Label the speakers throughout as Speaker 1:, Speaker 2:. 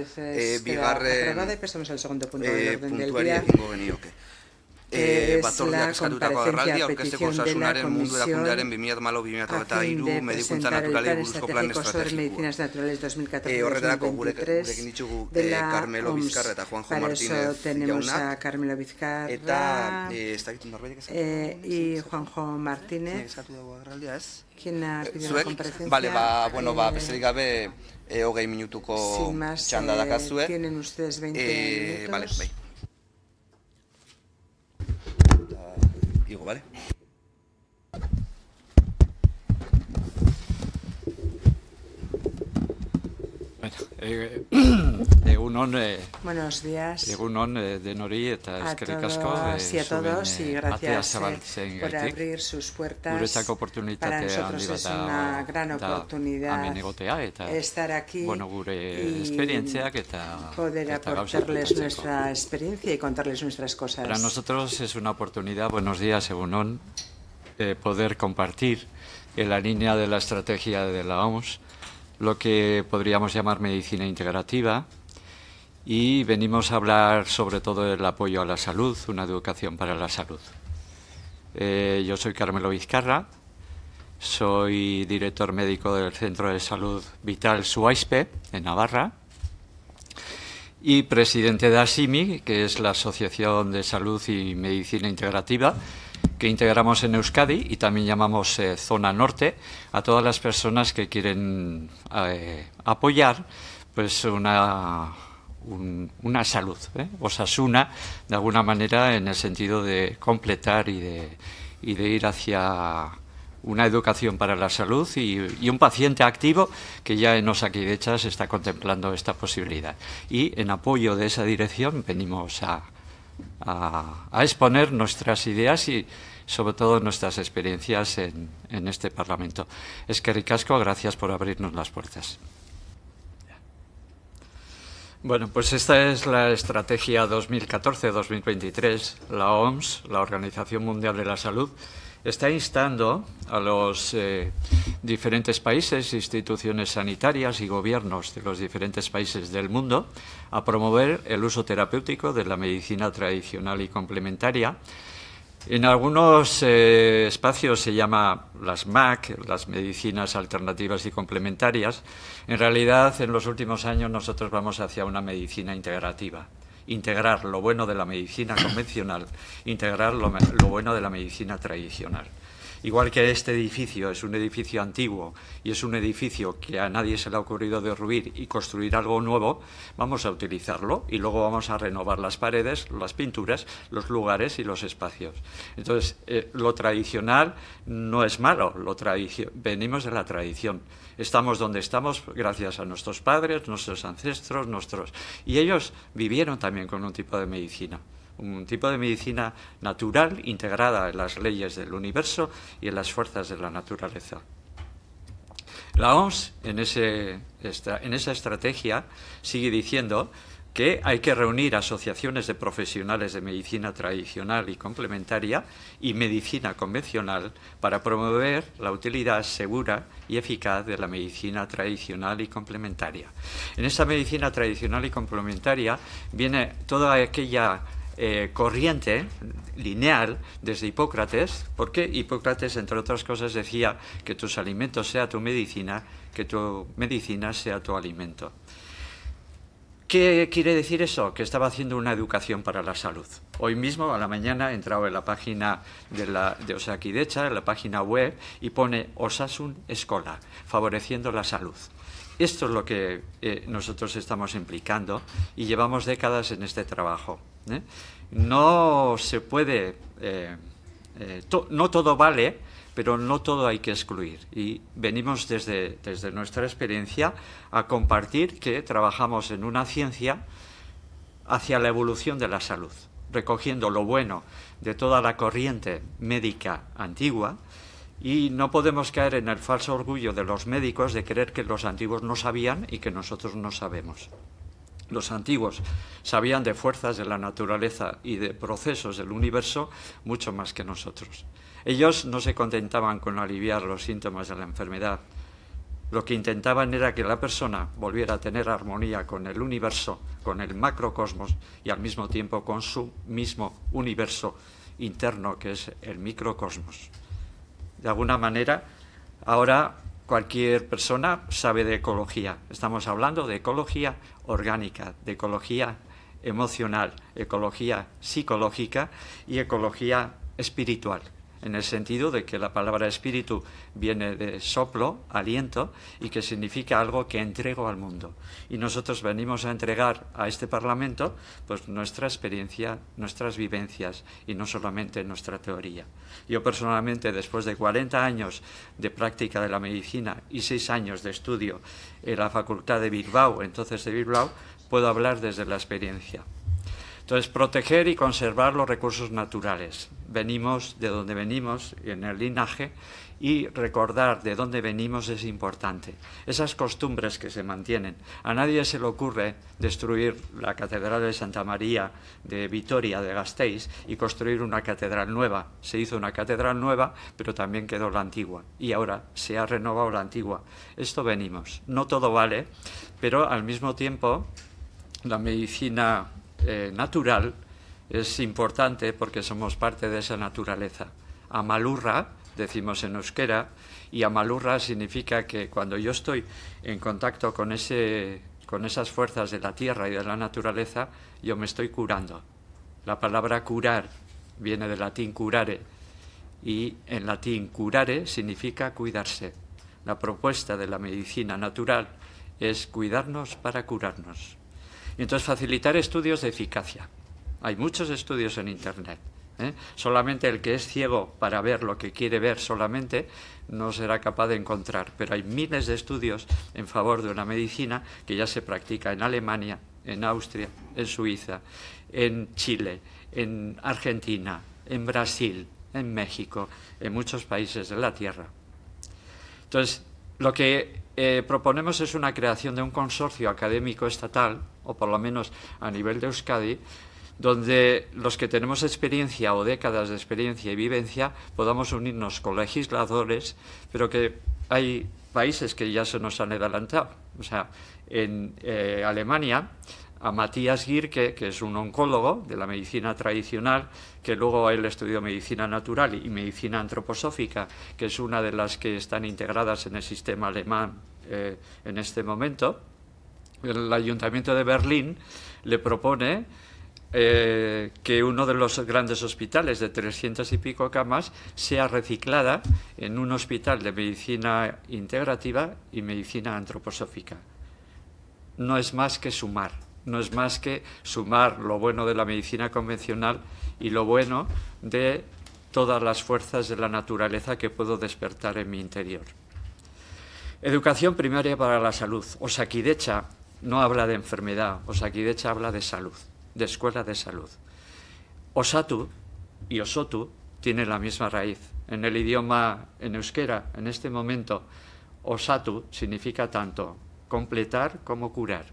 Speaker 1: Es, es, eh, bigarren... Atrabada, pesamos el segundo punto eh, del orden del día.
Speaker 2: eh, es
Speaker 1: medikuntza naturalei buruzko plan estrategikoa. Eh, horretarako gure, gurekin ditugu eh, Carmelo OMS. eta Juanjo Martínez jauna. A Carmelo Bizkarra. Eta, eh, ez dakit Juanjo Martínez. Eh, eskatu dago agerraldia ez. Kien ha Vale, ba, bueno, ba, besterik gabe eh, hogei minutuko sí, más, txanda eh, dakazue. Tienen ustedes 20 eh, minutos. Bai. Vale, vale. Igo, vale. Eh, eh, buenos días. Eh, de Nori A todos y gracias por abrir sus puertas. Para nosotros es una gran oportunidad estar aquí bueno, gure poder aportarles nuestra experiencia y contarles nuestras cosas. Para nosotros es una oportunidad, buenos días, egunon, poder compartir en la línea de la estrategia de la OMS lo que podríamos llamar medicina integrativa y venimos a hablar sobre todo del apoyo a la salud, una educación para la salud. Eh, yo soy Carmelo Vizcarra, soy director médico del Centro de Salud Vital Suaispe, en Navarra, y presidente de ASIMI, que es la Asociación de Salud y Medicina Integrativa, que integramos en Euskadi y también llamamos eh, Zona Norte a todas las personas que quieren eh, apoyar pues una, una salud, ¿eh? Osasuna, de alguna manera en el sentido de completar y de, de ir hacia una educación para la salud y, un paciente activo que ya en Osaquidecha se está contemplando esta posibilidad. Y en apoyo de esa dirección venimos a, a, a exponer nuestras ideas y sobre todo nuestras experiencias en, este Parlamento. Es que Ricasco, gracias por abrirnos las puertas. Bueno, pues esta es la estrategia 2014-2023. La OMS, la Organización Mundial de la Salud, está instando a los eh, diferentes países, instituciones sanitarias y gobiernos de los diferentes países del mundo a promover el uso terapéutico de la medicina tradicional y complementaria en algunos eh, espacios se llama las MAC, las medicinas alternativas y complementarias. En realidad, en los últimos años nosotros vamos hacia una medicina integrativa. Integrar lo bueno de la medicina convencional, integrar lo bueno de la medicina tradicional. Igual que este edificio es un edificio antiguo y es un edificio que a nadie se le ha ocurrido derruir y construir algo nuevo, vamos a utilizarlo y luego vamos a renovar las paredes, las pinturas, los lugares y los espacios. Entonces, eh, lo tradicional no es malo, lo venimos de la tradición. Estamos donde estamos gracias a nuestros padres, nuestros ancestros, nuestros... Y ellos vivieron también con un tipo de medicina un tipo de medicina natural integrada en las leyes del universo y en las fuerzas de la naturaleza. La OMS, en, ese, en esa estrategia, sigue diciendo que hay que reunir asociaciones de profesionales de medicina tradicional y complementaria y medicina convencional para promover la utilidad segura y eficaz de la medicina tradicional y complementaria. En esta medicina tradicional y complementaria viene toda aquella eh, corriente lineal desde Hipócrates, porque Hipócrates, entre otras cosas, decía que tus alimentos sea tu medicina, que tu medicina sea tu alimento. ¿Qué quiere decir eso? Que estaba haciendo una educación para la salud. Hoy mismo a la mañana he entrado en la página de, la, de en la página web, y pone Osasun Escola, favoreciendo la salud. Esto es lo que eh, nosotros estamos implicando y llevamos décadas en este trabajo. ¿eh? No se puede, eh, eh, no todo vale, pero no todo hay que excluir. Y venimos desde nuestra experiencia a compartir que trabajamos en una ciencia hacia la evolución de la salud, recogiendo lo bueno de toda la corriente médica antigua, y no podemos caer en el falso orgullo de los médicos de creer que los antiguos no sabían y que nosotros no sabemos los antiguos sabían de fuerzas de la naturaleza y de procesos del universo mucho más que nosotros. Ellos no se contentaban con aliviar los síntomas de la enfermedad. Lo que intentaban era que la persona volviera a tener armonía con el universo, con el macrocosmos y al mismo tiempo con su mismo universo interno que es el microcosmos. De alguna manera, ahora cualquier persona sabe de ecología. Estamos hablando de ecología orgánica, de ecología emocional, ecología psicológica y ecología espiritual en el sentido de que la palabra espíritu viene de soplo, aliento, y que significa algo que entrego al mundo. Y nosotros venimos a entregar a este Parlamento pues, nuestra experiencia, nuestras vivencias y no solamente nuestra teoría. Yo personalmente, después de 40 años de práctica de la medicina y 6 años de estudio en la Facultad de Bilbao, entonces de Bilbao, puedo hablar desde la experiencia. Entonces, proteger y conservar los recursos naturales. Venimos de donde venimos, en el linaje, y recordar de dónde venimos es importante. Esas costumbres que se mantienen. A nadie se le ocurre destruir la Catedral de Santa María de Vitoria, de Gasteiz, y construir una catedral nueva. Se hizo una catedral nueva, pero también quedó la antigua. Y ahora se ha renovado la antigua. Esto venimos. No todo vale, pero al mismo tiempo la medicina eh, natural es importante porque somos parte de esa naturaleza. Amalurra, decimos en euskera, y amalurra significa que cuando yo estoy en contacto con, con esas fuerzas de la tierra y de la naturaleza, yo me estoy curando. La palabra curar viene del latín curare, y en latín curare significa cuidarse. La propuesta de la medicina natural es cuidarnos para curarnos. Y Entonces, facilitar estudios de eficacia. Hay muchos estudios en Internet. ¿eh? Solamente el que es ciego para ver lo que quiere ver solamente no será capaz de encontrar. Pero hay miles de estudios en favor de una medicina que ya se practica en Alemania, en Austria, en Suiza, en Chile, en Argentina, en Brasil, en México, en muchos países de la Tierra. Entonces, lo que eh, proponemos es una creación de un consorcio académico estatal o por lo menos a nivel de Euskadi, donde los que tenemos experiencia o décadas de experiencia y vivencia podamos unirnos con legisladores, pero que hay países que ya se nos han adelantado. O sea, en eh, Alemania, a Matías Girke, que es un oncólogo de la medicina tradicional, que luego él estudió medicina natural y medicina antroposófica, que es una de las que están integradas en el sistema alemán eh, en este momento, el ayuntamiento de Berlín le propone eh, que uno de los grandes hospitales de 300 y pico camas sea reciclada en un hospital de medicina integrativa y medicina antroposófica. No es más que sumar, no es más que sumar lo bueno de la medicina convencional y lo bueno de todas las fuerzas de la naturaleza que puedo despertar en mi interior. Educación primaria para la salud. decha no habla de enfermedad, Osakidecha habla de salud, de escuela de salud. Osatu y Osotu tienen la misma raíz. En el idioma, en euskera, en este momento, Osatu significa tanto completar como curar.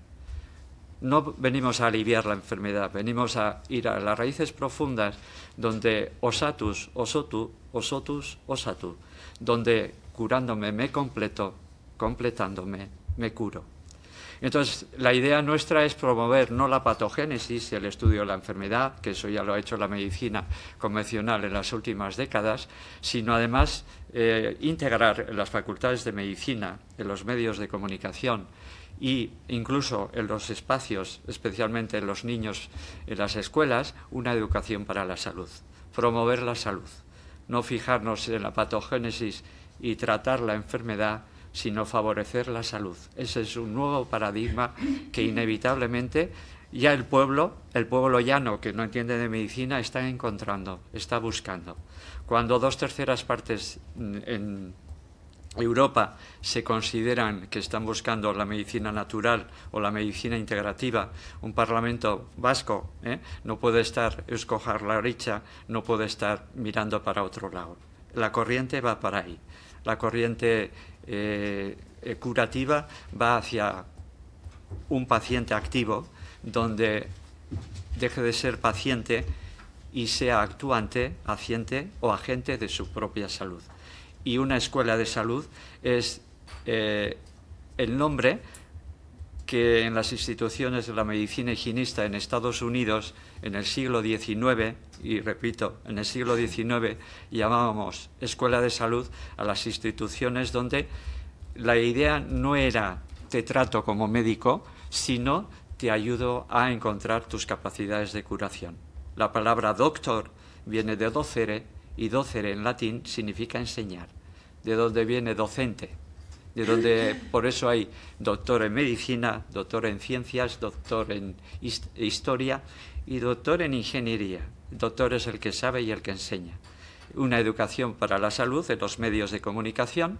Speaker 1: No venimos a aliviar la enfermedad, venimos a ir a las raíces profundas donde osatus, osotu, osotus, osatu, donde curándome me completo, completándome me curo. Entonces, la idea nuestra es promover no la patogénesis, el estudio de la enfermedad, que eso ya lo ha hecho la medicina convencional en las últimas décadas, sino además eh, integrar en las facultades de medicina, en los medios de comunicación, y incluso en los espacios, especialmente en los niños, en las escuelas, una educación para la salud, promover la salud, no fijarnos en la patogénesis y tratar la enfermedad, sino favorecer la salud. Ese es un nuevo paradigma que inevitablemente ya el pueblo, el pueblo llano que no entiende de medicina, está encontrando, está buscando. Cuando dos terceras partes en Europa se consideran que están buscando la medicina natural o la medicina integrativa, un Parlamento vasco ¿eh? no puede estar escojar la richa, no puede estar mirando para otro lado. La corriente va para ahí la corriente eh, curativa va hacia un paciente activo, donde deje de ser paciente y sea actuante, paciente o agente de su propia salud. Y una escuela de salud es eh, el nombre que en las instituciones de la medicina higienista en Estados Unidos en el siglo XIX, y repito, en el siglo XIX llamábamos escuela de salud a las instituciones donde la idea no era te trato como médico, sino te ayudo a encontrar tus capacidades de curación. La palabra doctor viene de docere y docere en latín significa enseñar, de donde viene docente, de donde por eso hay doctor en medicina, doctor en ciencias, doctor en historia y doctor en ingeniería. doctor es el que sabe y el que enseña. Una educación para la salud en los medios de comunicación,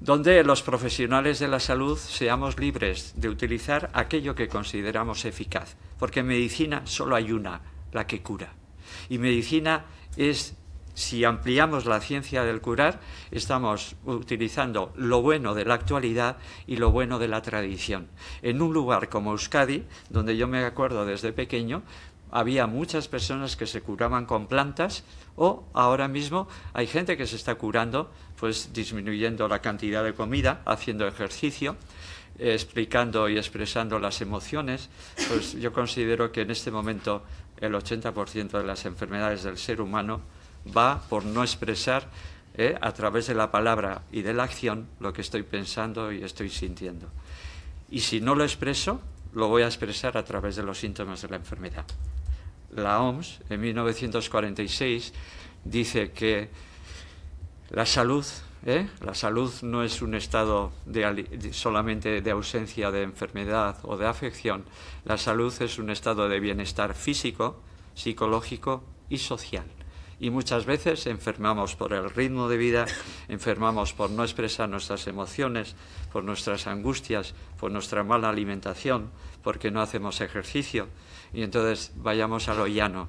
Speaker 1: donde los profesionales de la salud seamos libres de utilizar aquello que consideramos eficaz, porque en medicina solo hay una, la que cura. Y medicina es si ampliamos la ciencia del curar, estamos utilizando lo bueno de la actualidad y lo bueno de la tradición. En un lugar como Euskadi, donde yo me acuerdo desde pequeño, había muchas personas que se curaban con plantas o ahora mismo hay gente que se está curando pues disminuyendo la cantidad de comida, haciendo ejercicio, explicando y expresando las emociones, pues yo considero que en este momento el 80% de las enfermedades del ser humano va por no expresar eh, a través de la palabra y de la acción lo que estoy pensando y estoy sintiendo. Y si no lo expreso, lo voy a expresar a través de los síntomas de la enfermedad. La OMS, en 1946, dice que la salud, eh, la salud no es un estado solamente de ausencia de enfermedad o de afección, la salud es un estado de bienestar físico, psicológico y social y muchas veces enfermamos por el ritmo de vida, enfermamos por no expresar nuestras emociones, por nuestras angustias, por nuestra mala alimentación, porque no hacemos ejercicio y entonces vayamos a lo llano.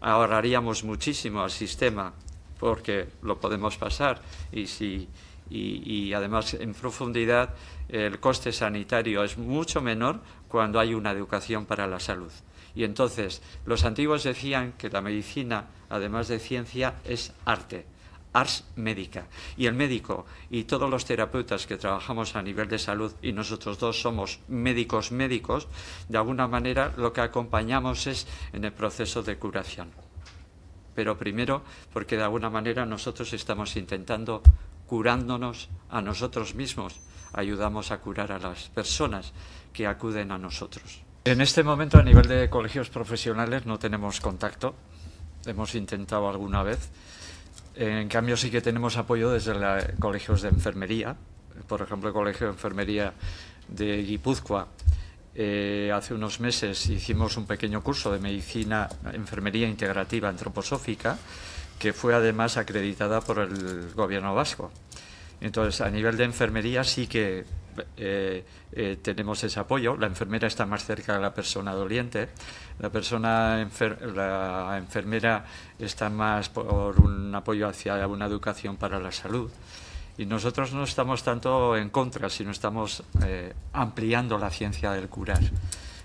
Speaker 1: Ahorraríamos muchísimo al sistema porque lo podemos pasar y y, además en profundidad el coste sanitario es mucho menor cuando hay una educación para la salud. Y entonces los antiguos decían que la medicina, además de ciencia, es arte, ars médica. Y el médico y todos los terapeutas que trabajamos a nivel de salud, y nosotros dos somos médicos médicos, de alguna manera lo que acompañamos es en el proceso de curación. Pero primero, porque de alguna manera nosotros estamos intentando curándonos a nosotros mismos, ayudamos a curar a las personas que acuden a nosotros. En este momento a nivel de colegios profesionales no tenemos contacto, hemos intentado alguna vez. En cambio sí que tenemos apoyo desde los colegios de enfermería. Por ejemplo, el Colegio de Enfermería de Guipúzcoa eh, hace unos meses hicimos un pequeño curso de medicina, enfermería integrativa antroposófica, que fue además acreditada por el gobierno vasco. Entonces, a nivel de enfermería sí que eh, eh, tenemos ese apoyo. La enfermera está más cerca de la persona doliente. La persona la enfermera está más por un apoyo hacia una educación para la salud. Y nosotros no estamos tanto en contra, sino estamos eh, ampliando la ciencia del curar.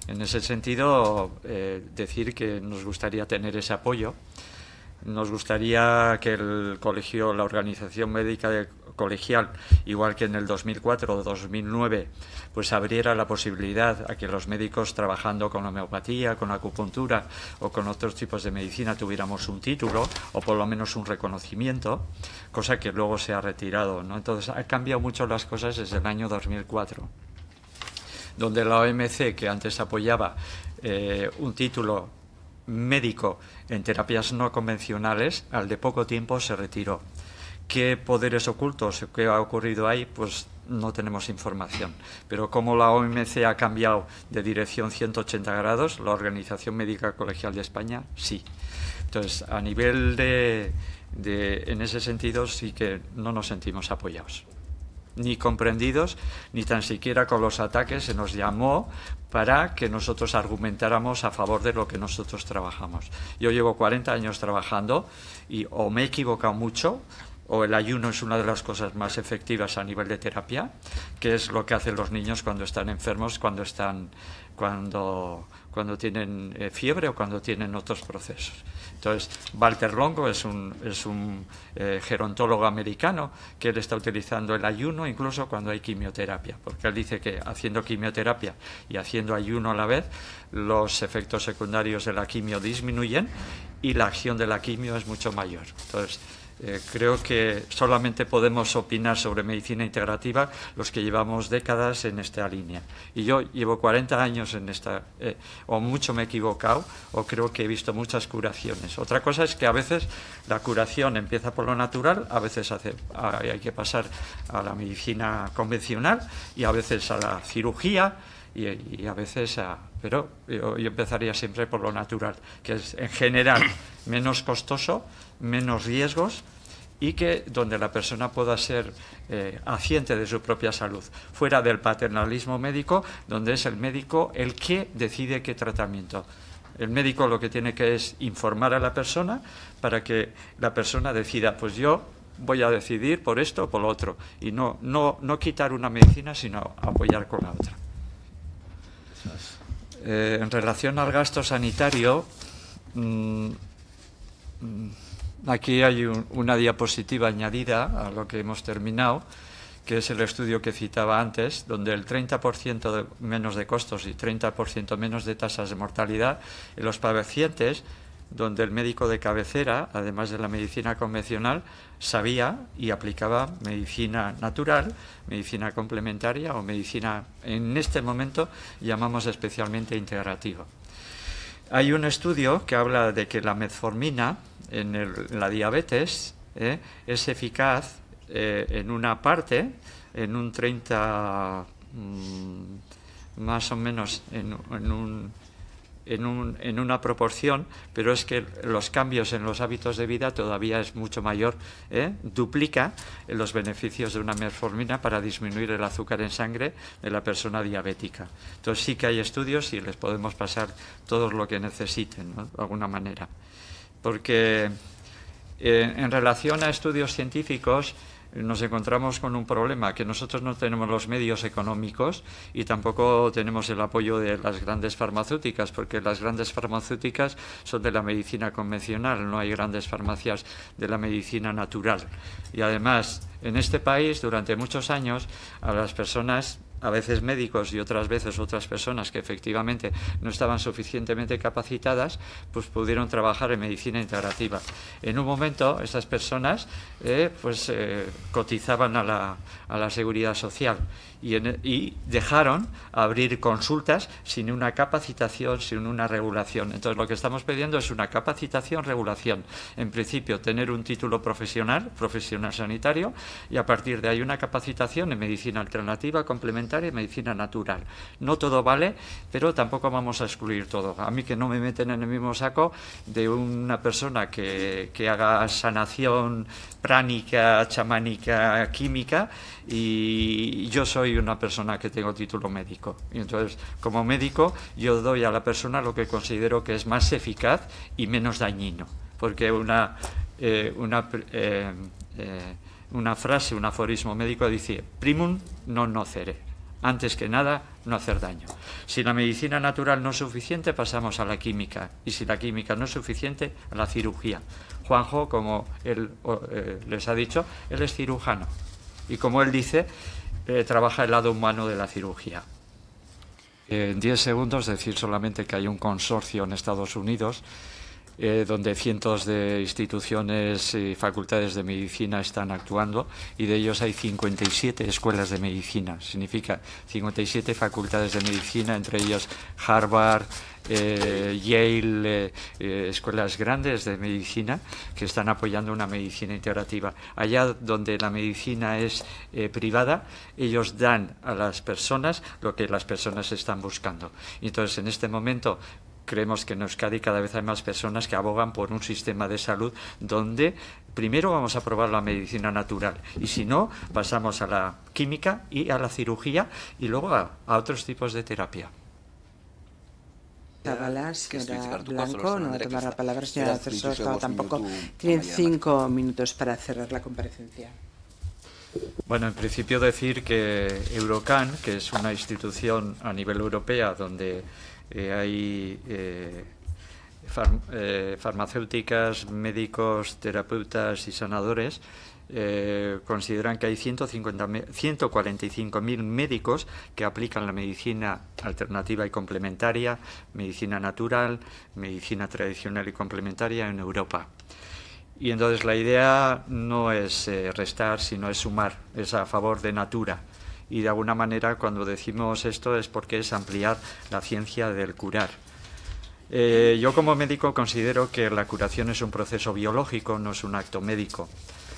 Speaker 1: En ese sentido, decir que nos gustaría tener ese apoyo nos gustaría que el colegio, la organización médica colegial, igual que en el 2004 o 2009, pues abriera la posibilidad a que los médicos trabajando con homeopatía, con acupuntura o con otros tipos de medicina tuviéramos un título o por lo menos un reconocimiento, cosa que luego se ha retirado. ¿no? Entonces, ha cambiado mucho las cosas desde el año 2004, donde la OMC, que antes apoyaba eh, un título médico en terapias no convencionales, al de poco tiempo se retiró. ¿Qué poderes ocultos, qué ha ocurrido ahí? Pues no tenemos información. Pero como la OMC ha cambiado de dirección 180 grados, la Organización Médica Colegial de España sí. Entonces, a nivel de, de en ese sentido, sí que no nos sentimos apoyados ni comprendidos, ni tan siquiera con los ataques se nos llamó para que nosotros argumentáramos a favor de lo que nosotros trabajamos. Yo llevo 40 años trabajando y o me he equivocado mucho, o el ayuno es una de las cosas más efectivas a nivel de terapia, que es lo que hacen los niños cuando están enfermos, cuando están, cuando cuando tienen eh, fiebre o cuando tienen otros procesos. Entonces, Walter Longo es un, es un eh, gerontólogo americano que él está utilizando el ayuno incluso cuando hay quimioterapia, porque él dice que haciendo quimioterapia y haciendo ayuno a la vez, los efectos secundarios de la quimio disminuyen y la acción de la quimio es mucho mayor. Entonces, eh, creo que solamente podemos opinar sobre medicina integrativa los que llevamos décadas en esta línea. Y yo llevo 40 años en esta, eh, o mucho me he equivocado, o creo que he visto muchas curaciones. Otra cosa es que a veces la curación empieza por lo natural, a veces hay que pasar a la medicina convencional y a veces a la cirugía. Y, a veces a, pero yo, empezaría siempre por lo natural, que es en general menos costoso menos riesgos y que donde la persona pueda ser haciente eh, de su propia salud, fuera del paternalismo médico, donde es el médico el que decide qué tratamiento. El médico lo que tiene que es informar a la persona para que la persona decida, pues yo voy a decidir por esto o por lo otro, y no, no, no quitar una medicina, sino apoyar con la otra. Eh, en relación al gasto sanitario, mm, mm, Aquí hay una diapositiva añadida a lo que hemos terminado, que es el estudio que citaba antes, donde el 30% menos de costos y 30% menos de tasas de mortalidad en los pacientes donde el médico de cabecera, además de la medicina convencional, sabía y aplicaba medicina natural, medicina complementaria o medicina, en este momento llamamos especialmente integrativa. Hay un estudio que habla de que la metformina en, la diabetes eh, es eficaz eh, en una parte, en un 30, mm, más o menos en un en, una proporción, pero es que los cambios en los hábitos de vida todavía es mucho mayor, ¿eh? duplica los beneficios de una merformina para disminuir el azúcar en sangre de la persona diabética. Entonces sí que hay estudios y les podemos pasar todo lo que necesiten, de alguna manera. Porque eh, en relación a estudios científicos, nos encontramos con un problema, que nosotros no tenemos los medios económicos y tampoco tenemos el apoyo de las grandes farmacéuticas, porque las grandes farmacéuticas son de la medicina convencional, no hay grandes farmacias de la medicina natural. Y además, en este país, durante muchos años, a las personas a veces médicos y otras veces otras personas que efectivamente no estaban suficientemente capacitadas, pues pudieron trabajar en medicina integrativa. En un momento, estas personas eh, pues, eh, cotizaban a la, a la seguridad social e, y, dejaron abrir consultas sin una capacitación, sin una regulación. Entonces lo que estamos pidiendo es una capacitación, regulación. En principio tener un título profesional, profesional sanitario, y a partir de ahí una capacitación en medicina alternativa, complementaria y medicina natural. No todo vale, pero tampoco vamos a excluir todo. A mí que no me meten en el mismo saco de una persona que haga sanación pránica, chamánica, química, y yo soy una persona que tengo título médico. Y entonces, como médico, yo doy a la persona lo que considero que es más eficaz y menos dañino, porque una, eh, una, eh, eh, una frase, un aforismo médico dice, primum non nocere, antes que nada, no hacer daño. Si la medicina natural no es suficiente, pasamos a la química. Y si la química no es suficiente, a la cirugía. Juanjo, como él eh, les ha dicho, él es cirujano y como él dice, eh, trabaja el lado humano de la cirugía. En 10 segundos decir solamente que hay un consorcio en Estados Unidos eh, donde cientos de instituciones y facultades de medicina están actuando y de ellos hay 57 escuelas de medicina. Significa 57 facultades de medicina, entre ellas Harvard, eh, Yale, eh, escuelas grandes de medicina que están apoyando una medicina integrativa. Allá donde la medicina es privada, ellos dan a las personas lo que las personas están buscando. Entonces, en este momento, creemos que en Euskadi cada vez hay más personas que abogan por un sistema de salud donde primero vamos a probar la medicina natural y si no, pasamos a la química y a la cirugía y luego a, otros tipos de terapia. señora Blanco, no va a tomar la palabra, señora tampoco. Tienen cinco minutos para cerrar la comparecencia. Bueno, en principio decir que Eurocan, que es una institución a nivel europea donde eh, hay eh, eh, farmacéuticas, médicos, terapeutas y sanadores consideran que hay 145.000 médicos que aplican la medicina alternativa y complementaria, medicina natural, medicina tradicional y complementaria en Europa. Y entonces la idea no es restar, sino es sumar, es a favor de Natura y de alguna manera cuando decimos esto es porque es ampliar la ciencia del curar. Eh, yo como médico considero que la curación es un proceso biológico, no es un acto médico.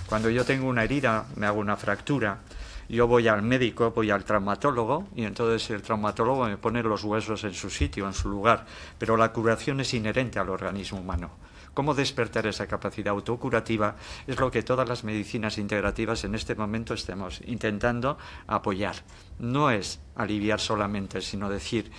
Speaker 1: Cuando yo tengo una herida, me hago una fractura, yo voy al médico, voy al traumatólogo y entonces el traumatólogo me pone los huesos en su sitio, en su lugar, pero la curación es inherente al organismo humano. Cómo despertar esa capacidad autocurativa es lo que todas las medicinas integrativas en este momento estemos intentando apoyar. No es aliviar solamente, sino decir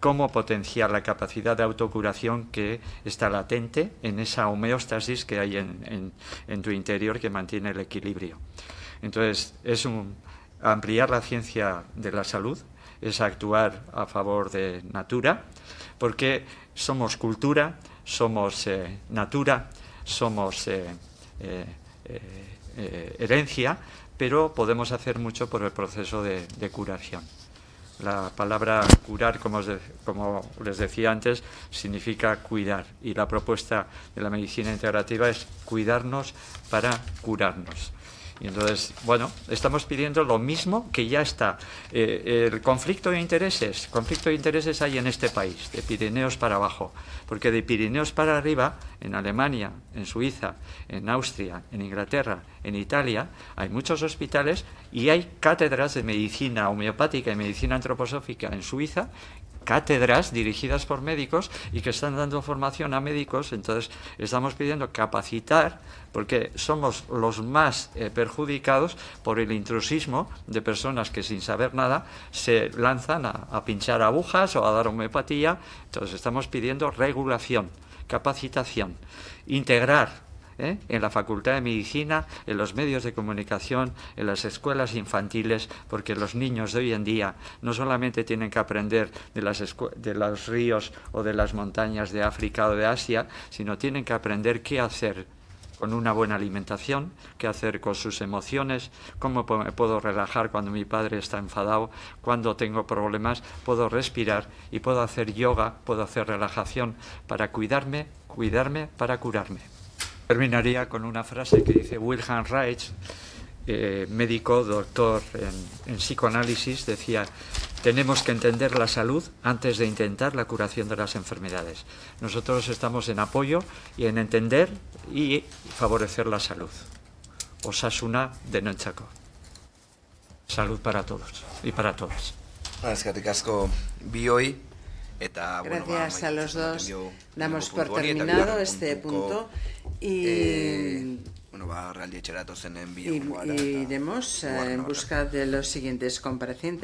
Speaker 1: cómo potenciar la capacidad de autocuración que está latente en esa homeostasis que hay en, tu interior que mantiene el equilibrio. Entonces, es un, ampliar la ciencia de la salud, es actuar a favor de Natura, porque somos cultura, somos eh, natura, somos eh, eh, herencia, pero podemos hacer mucho por el proceso de, curación. La palabra curar, como, les decía antes, significa cuidar y la propuesta de la medicina integrativa es cuidarnos para curarnos. Y entonces, bueno, estamos pidiendo lo mismo que ya está. Eh, el conflicto de intereses, conflicto de intereses hay en este país, de Pirineos para abajo, porque de Pirineos para arriba, en Alemania, en Suiza, en Austria, en Inglaterra, en Italia, hay muchos hospitales y hay cátedras de medicina homeopática y medicina antroposófica en Suiza cátedras dirigidas por médicos y que están dando formación a médicos. Entonces, estamos pidiendo capacitar, porque somos los más eh, perjudicados por el intrusismo de personas que sin saber nada se lanzan a, a pinchar agujas o a dar homeopatía. Entonces, estamos pidiendo regulación, capacitación, integrar ¿eh? en la Facultad de Medicina, en los medios de comunicación, en las escuelas infantiles, porque los niños de hoy en día no solamente tienen que aprender de, de los ríos o de las montañas de África o de Asia, sino tienen que aprender qué hacer con una buena alimentación, qué hacer con sus emociones, cómo puedo relajar cuando mi padre está enfadado, cuando tengo problemas, puedo respirar y puedo hacer yoga, puedo hacer relajación para cuidarme, cuidarme para curarme. Terminaría con una frase que dice Wilhelm Reich, eh, médico, doctor en, psicoanálisis, decía, tenemos que entender la salud antes de intentar la curación de las enfermedades. Nosotros estamos en apoyo y en entender y favorecer la salud. Osasuna de Nochaco. Salud para todos y para todas. Gracias a los dos. Damos por terminado este punto. Eh, y, en iremos eh, en busca de los siguientes comparecientes.